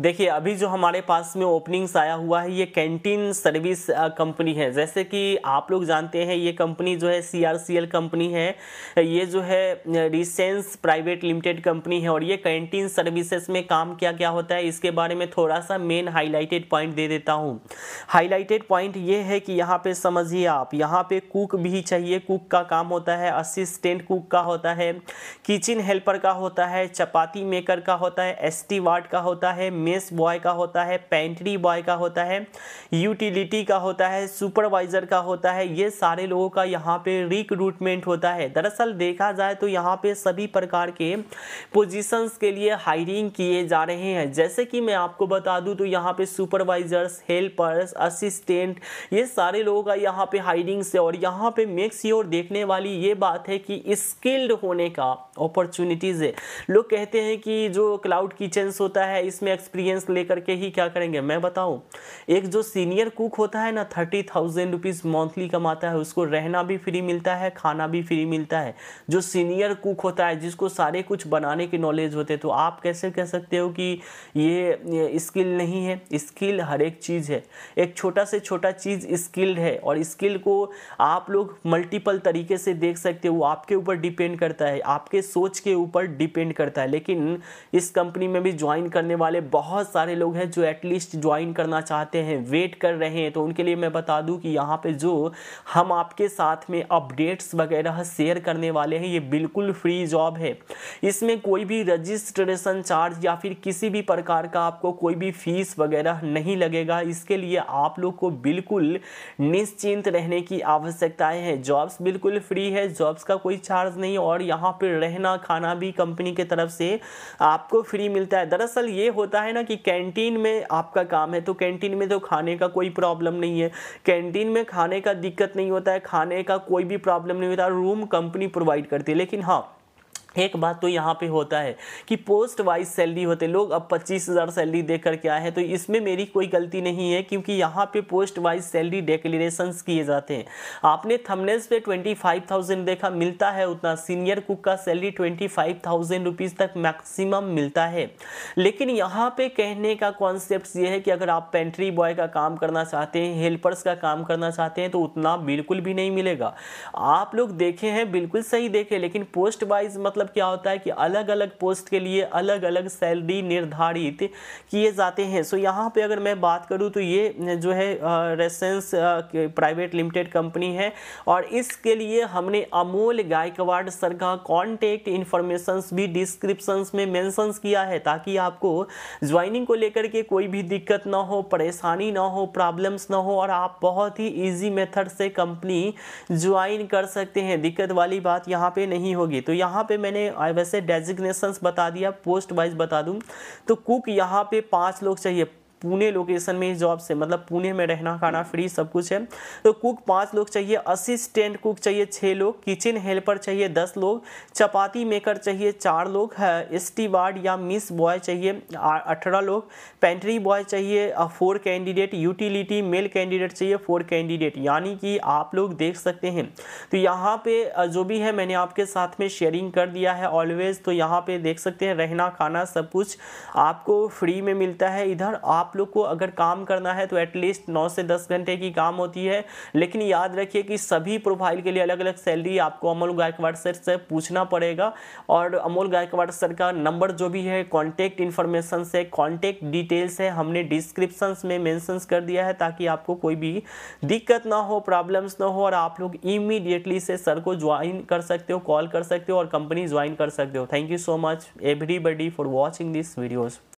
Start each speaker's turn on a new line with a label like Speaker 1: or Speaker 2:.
Speaker 1: देखिए अभी जो हमारे पास में ओपनिंग्स आया हुआ है ये कैंटीन सर्विस कंपनी है जैसे कि आप लोग जानते हैं ये कंपनी जो है सीआरसीएल कंपनी है ये जो है रिसेंस प्राइवेट लिमिटेड कंपनी है और ये कैंटीन सर्विसेज में काम क्या क्या होता है इसके बारे में थोड़ा सा मेन हाईलाइटेड पॉइंट दे देता हूँ हाईलाइटेड पॉइंट ये है कि यहाँ पर समझिए आप यहाँ पर कुक भी चाहिए कुक का काम होता है असिस्टेंट कुक का होता है किचन हेल्पर का होता है चपाती मेकर का होता है एस का होता है मेस बॉय का होता है पेंट्री बॉय का होता है यूटिलिटी का होता है सुपरवाइज़र का होता है ये सारे लोगों का यहाँ पे रिक्रूटमेंट होता है दरअसल देखा जाए तो यहाँ पे सभी प्रकार के पोजीशंस के लिए हायरिंग किए जा रहे हैं जैसे कि मैं आपको बता दूँ तो यहाँ पे सुपरवाइज़र्स हेल्पर्स असिस्टेंट ये सारे लोगों का यहाँ पे हायरिंग्स है और यहाँ पे मेक श्योर देखने वाली ये बात है कि स्किल्ड होने का अपॉर्चुनिटीज़ है लोग कहते हैं कि जो क्लाउड किचन्स होता है इसमें एक्सपीरियंस लेकर के ही क्या करेंगे मैं बताऊँ एक जो सीनियर कुक होता है ना थर्टी थाउजेंड रुपीज़ मंथली कमाता है उसको रहना भी फ्री मिलता है खाना भी फ्री मिलता है जो सीनियर कुक होता है जिसको सारे कुछ बनाने की नॉलेज होते तो आप कैसे कह सकते हो कि ये, ये स्किल नहीं है स्किल हर एक चीज़ है एक छोटा से छोटा चीज़ स्किल्ड है और स्किल को आप लोग मल्टीपल तरीके से देख सकते हो आपके ऊपर डिपेंड करता है आपके सोच के ऊपर डिपेंड करता है लेकिन इस कंपनी में भी ज्वाइन करने वाले बहुत बहुत सारे लोग हैं जो एटलीस्ट ज्वाइन करना चाहते हैं वेट कर रहे हैं तो उनके लिए मैं बता दूं कि यहाँ पे जो हम आपके साथ में अपडेट्स वगैरह शेयर करने वाले हैं ये बिल्कुल फ्री जॉब है इसमें कोई भी रजिस्ट्रेशन चार्ज या फिर किसी भी प्रकार का आपको कोई भी फीस वगैरह नहीं लगेगा इसके लिए आप लोग को बिल्कुल निश्चिंत रहने की आवश्यकताएं हैं जॉब्स बिल्कुल फ्री है जॉब्स का कोई चार्ज नहीं और यहाँ पर रहना खाना भी कंपनी की तरफ से आपको फ्री मिलता है दरअसल ये होता है ना कि कैंटीन में आपका काम है तो कैंटीन में तो खाने का कोई प्रॉब्लम नहीं है कैंटीन में खाने का दिक्कत नहीं होता है खाने का कोई भी प्रॉब्लम नहीं होता रूम कंपनी प्रोवाइड करती है लेकिन हाँ एक बात तो यहाँ पे होता है कि पोस्ट वाइज सैलरी होते लोग अब पच्चीस हज़ार सैलरी दे करके आए हैं तो इसमें मेरी कोई गलती नहीं है क्योंकि यहाँ पे पोस्ट वाइज सैलरी डेक्लेरेशंस किए जाते हैं आपने थमनेस पे ट्वेंटी फाइव थाउजेंड देखा मिलता है उतना सीनियर कुक का salary twenty five thousand rupees तक मैक्सिमम मिलता है लेकिन यहाँ पर कहने का कॉन्सेप्ट ये है कि अगर आप पेंट्री बॉय का काम करना चाहते हैं हेल्पर्स का काम करना चाहते हैं तो उतना बिल्कुल भी नहीं मिलेगा आप लोग देखे हैं बिल्कुल सही देखे लेकिन पोस्ट वाइज मतलब मतलब क्या होता है कि अलग अलग पोस्ट के लिए अलग अलग सैलरी निर्धारित किए जाते हैं सो यहाँ पे अगर मैं बात करूँ तो ये जो है रेसेंस प्राइवेट लिमिटेड कंपनी है और इसके लिए हमने अमोल गायकवाड़ सर का कॉन्टेक्ट इन्फॉर्मेशन भी डिस्क्रिप्शन में मैंसन्स किया है ताकि आपको ज्वाइनिंग को लेकर के कोई भी दिक्कत ना हो परेशानी ना हो प्रॉब्लम्स ना हो और आप बहुत ही ईजी मेथड से कंपनी ज्वाइन कर सकते हैं दिक्कत वाली बात यहाँ पे नहीं होगी तो यहाँ पे मैंने मैंने वैसे डेजिग्नेशंस बता दिया पोस्ट वाइज बता दूं तो कुक यहाँ पे पांच लोग चाहिए पुणे लोकेशन में ही जॉब से मतलब पुणे में रहना खाना फ्री सब कुछ है तो कुक पाँच लोग चाहिए असिस्टेंट कुक चाहिए छः लोग किचन हेल्पर चाहिए दस लोग चपाती मेकर चाहिए चार लोग एसटी वार्ड या मिस बॉय चाहिए अठारह लोग पेंट्री बॉय चाहिए four candidate utility male candidate चाहिए फोर कैंडिडेट यानी कि आप लोग देख सकते हैं तो यहाँ पे जो भी है मैंने आपके साथ में शेयरिंग कर दिया है ऑलवेज तो यहाँ पे देख सकते हैं रहना खाना सब कुछ आपको फ्री में मिलता है इधर आप आप लोग को अगर काम करना है तो एटलीस्ट नौ से दस घंटे की काम होती है लेकिन याद रखिए कि सभी प्रोफाइल के लिए अलग अलग सैलरी आपको अमोल गायकवाड़ सर से पूछना पड़ेगा और अमोल गायकवाड़ सर का नंबर जो भी है कॉन्टैक्ट इन्फॉर्मेशन से कॉन्टैक्ट डिटेल्स है हमने डिस्क्रिप्शन में मैंशंस कर दिया है ताकि आपको कोई भी दिक्कत ना हो प्रॉब्लम्स ना हो और आप लोग इमीडिएटली से सर को ज्वाइन कर सकते हो कॉल कर सकते हो और कंपनी ज्वाइन कर सकते हो thank you so much everybody for watching this videos